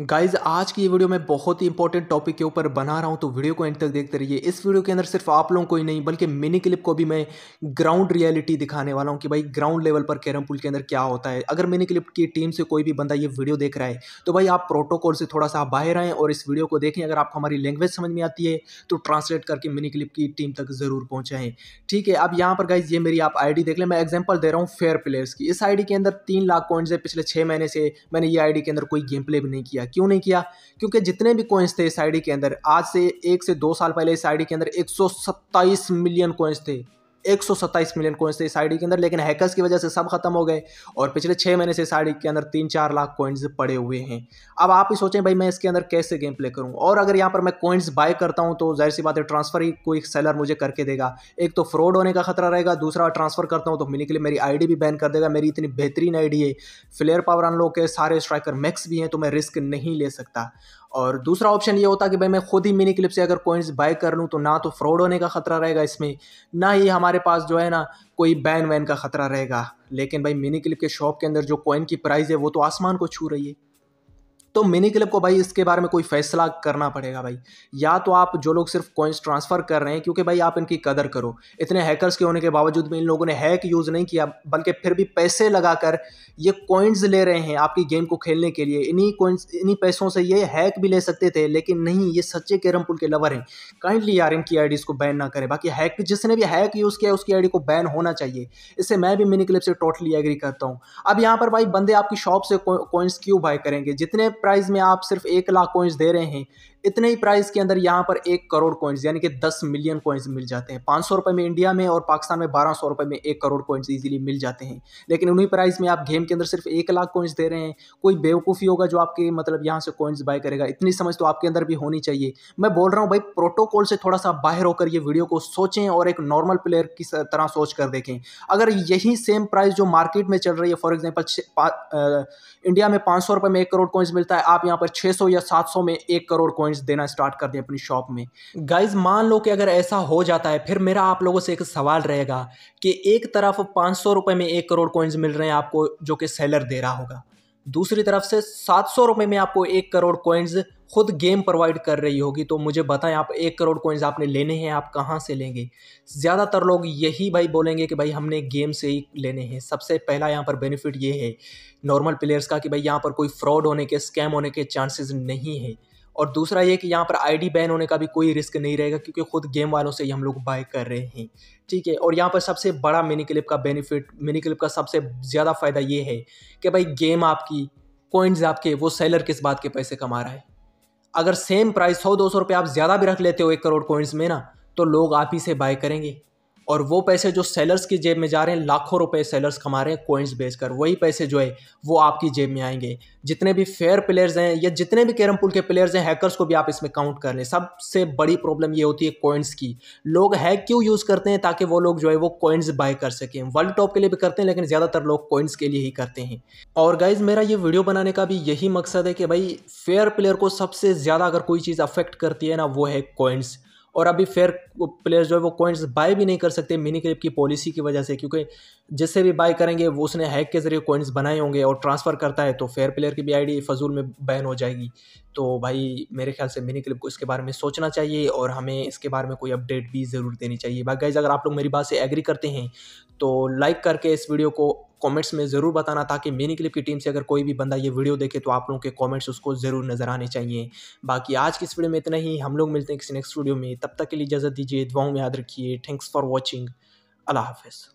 guys आज की ये वीडियो मैं बहुत ही इंपॉर्टेंट टॉपिक के ऊपर बना रहा हूँ तो वीडियो को एंड तक देखते रहिए इस वीडियो के अंदर सिर्फ आप लोगों को ही नहीं बल्कि मिनी क्लिप को भी मैं ग्राउंड रियलिटी दिखाने वाला हूँ कि भाई ग्राउंड लेवल पर कैरम पुल के अंदर क्या होता है अगर मिनी क्लिप की टीम से कोई भी बंदा ये वीडियो देख रहा है तो भाई आप प्रोटोकॉल से थोड़ा सा आप बाहर आएँ और इस वीडियो को देखें अगर आपको हमारी लैंग्वेज समझ में आती है तो ट्रांसलेट करके मिनी क्लिप की टीम तक ज़रूर पहुँचाएँ ठीक है अब यहाँ पर गाइज ये मेरी आप आई देख लें मैं एग्जाम्पल दे रहा हूँ फेयर प्लेयर्स की इस आई के अंदर तीन लाख पॉइंट्स है पिछले छः महीने से मैंने ये आई के अंदर कोई गेम प्ले भी नहीं किया किया क्यों नहीं किया क्योंकि जितने भी कोइंस थे इस आई के अंदर आज से एक से दो साल पहले इस आई के अंदर एक मिलियन कोइंस थे एक मिलियन कोइंस थे इस आईडी के अंदर लेकिन हैकर्स की वजह से सब खत्म हो गए और पिछले छः महीने से इस आईडी के अंदर तीन चार लाख कोइंस पड़े हुए हैं अब आप ही सोचें भाई मैं इसके अंदर कैसे गेम प्ले करूँ और अगर यहाँ पर मैं कोइंस बाय करता हूँ तो जाहिर सी बात है ट्रांसफर ही कोई सेलर मुझे करके देगा एक तो फ्रॉड होने का खतरा रहेगा दूसरा ट्रांसफर करता हूँ तो मिलने के लिए मेरी डी भी बैन कर देगा मेरी इतनी बेहतरीन डी है फ्लेयर पावर अनलॉक के सारे स्ट्राइकर मैक्स भी हैं तो मैं रिस्क नहीं ले सकता और दूसरा ऑप्शन ये होता कि भाई मैं खुद ही मिनी क्लिप से अगर कोइंस बाय कर लूँ तो ना तो फ्रॉड होने का ख़तरा रहेगा इसमें ना ही हमारे पास जो है ना कोई बैन वैन का ख़तरा रहेगा लेकिन भाई मिनी क्लिप के शॉप के अंदर जो कॉइन की प्राइस है वो तो आसमान को छू रही है तो मिनी क्लब को भाई इसके बारे में कोई फैसला करना पड़ेगा भाई या तो आप जो लोग सिर्फ कॉइन्स ट्रांसफ़र कर रहे हैं क्योंकि भाई आप इनकी कदर करो इतने हैकर्स के होने के बावजूद भी इन लोगों ने हैक यूज़ नहीं किया बल्कि फिर भी पैसे लगाकर ये कॉइन्स ले रहे हैं आपकी गेम को खेलने के लिए इन्हीं कॉइन्स इन्हीं पैसों से ये हैक भी ले सकते थे लेकिन नहीं ये सच्चे कैरम पुल के लवर हैं काइंडली यार इनकी आई को बैन ना करें बाकी हैक जिसने भी हैक यूज़ किया उसकी आई को बैन होना चाहिए इससे मैं भी मिनी क्लब से टोटली एग्री करता हूँ अब यहाँ पर भाई बंदे आपकी शॉप से कॉइन्स क्यों बाय करेंगे जितने प्राइस में आप सिर्फ एक लाख कोइंस दे रहे हैं इतने ही प्राइस के अंदर यहाँ पर एक करोड़ कॉइन्स यानी कि दस मिलियन कॉइन्स मिल जाते हैं पाँच सौ रुपये में इंडिया में और पाकिस्तान में बारह सौ रुपये में एक करोड़ कॉइन्स ईजिली मिल जाते हैं लेकिन उन्हीं प्राइस में आप गेम के अंदर सिर्फ एक लाख कॉइन्स दे रहे हैं कोई बेवकूफ़ी होगा जो आपके मतलब यहाँ से कॉइन्स बाय करेगा इतनी समझ तो आपके अंदर भी होनी चाहिए मैं बोल रहा हूँ भाई प्रोटोकॉल से थोड़ा सा बाहर होकर ये वीडियो को सोचें और एक नॉर्मल प्लेयर की तरह सोच कर देखें अगर यही सेम प्राइस जो मार्केट में चल रही है फॉर एग्जाम्पल इंडिया में पाँच सौ रुपये में एक करोड़ कॉइन्स मिलता है आप यहाँ पर छः सौ या सात सौ में एक करोड़ कॉइन्स सर्विस देना स्टार्ट कर दें अपनी शॉप में गाइज मान लो कि अगर ऐसा हो जाता है फिर मेरा आप लोगों से एक सवाल रहेगा कि एक तरफ पाँच सौ रुपये में एक करोड़ कॉइन्स मिल रहे हैं आपको जो कि सेलर दे रहा होगा दूसरी तरफ से सात सौ रुपये में आपको एक करोड़ कॉइन्स खुद गेम प्रोवाइड कर रही होगी तो मुझे बताएं आप एक करोड़ कॉइन्स आपने लेने हैं आप कहाँ से लेंगे ज़्यादातर लोग यही भाई बोलेंगे कि भाई हमने गेम से ही लेने हैं सबसे पहला यहाँ पर बेनिफिट ये है नॉर्मल प्लेयर्स का कि भाई यहाँ पर कोई फ्रॉड होने के स्कैम होने के चांसेस नहीं है और दूसरा ये कि यहाँ पर आईडी बैन होने का भी कोई रिस्क नहीं रहेगा क्योंकि खुद गेम वालों से ही हम लोग बाय कर रहे हैं ठीक है और यहाँ पर सबसे बड़ा मिनी क्लिप का बेनिफिट मिनी क्लिप का सबसे ज़्यादा फ़ायदा ये है कि भाई गेम आपकी कॉइन्स आपके वो सेलर किस बात के पैसे कमा रहा है अगर सेम प्राइस सौ दो सौ रुपये आप ज़्यादा भी रख लेते हो एक करोड़ कॉइन्स में ना तो लोग आप ही से बाय करेंगे और वो पैसे जो सेलर्स की जेब में जा रहे हैं लाखों रुपए सेलर्स कमा रहे हैं कोइंस बेचकर वही पैसे जो है वो आपकी जेब में आएंगे जितने भी फेयर प्लेयर्स हैं या जितने भी कैरम पुल के प्लेयर्स हैं हैकर्स को भी आप इसमें काउंट कर लें सबसे बड़ी प्रॉब्लम ये होती है कोइंस की लोग हैक क्यों यूज़ करते हैं ताकि वो लोग जो है वो कोइंस बाय कर सकें वर्ल्ड टॉप के लिए भी करते हैं लेकिन ज़्यादातर लोग कोइंस के लिए ही करते हैं और गाइज मेरा ये वीडियो बनाने का भी यही मकसद है कि भाई फेयर प्लेयर को सबसे ज़्यादा अगर कोई चीज़ अफेक्ट करती है ना वो है कोइंस और अभी फेयर प्लेयर्स जो है वो कॉइन्स बाय भी नहीं कर सकते मिनी क्लिप की पॉलिसी की वजह से क्योंकि जिससे भी बाय करेंगे वो उसने हैक के जरिए कॉइन्स बनाए होंगे और ट्रांसफ़र करता है तो फेयर प्लेयर की भी आईडी फजूल में बैन हो जाएगी तो भाई मेरे ख्याल से मिनी क्लिप को इसके बारे में सोचना चाहिए और हमें इसके बारे में कोई अपडेट भी ज़रूर देनी चाहिए बाकी अगर आप लोग मेरी बात से एग्री करते हैं तो लाइक करके इस वीडियो को कमेंट्स में ज़रूर बताना ताकि मिनी क्लिप की टीम से अगर कोई भी बंदा ये वीडियो देखे तो आप लोगों के कमेंट्स उसको ज़रूर नजर आने चाहिए बाकी आज की इस वीडियो में इतना ही हम लोग मिलते हैं किसी नेक्स्ट वीडियो में तब तक के लिए इजाज़त दीजिए दुआओं में याद रखिए थैंक्स फॉर वॉचिंग अल्लाह हाफिज़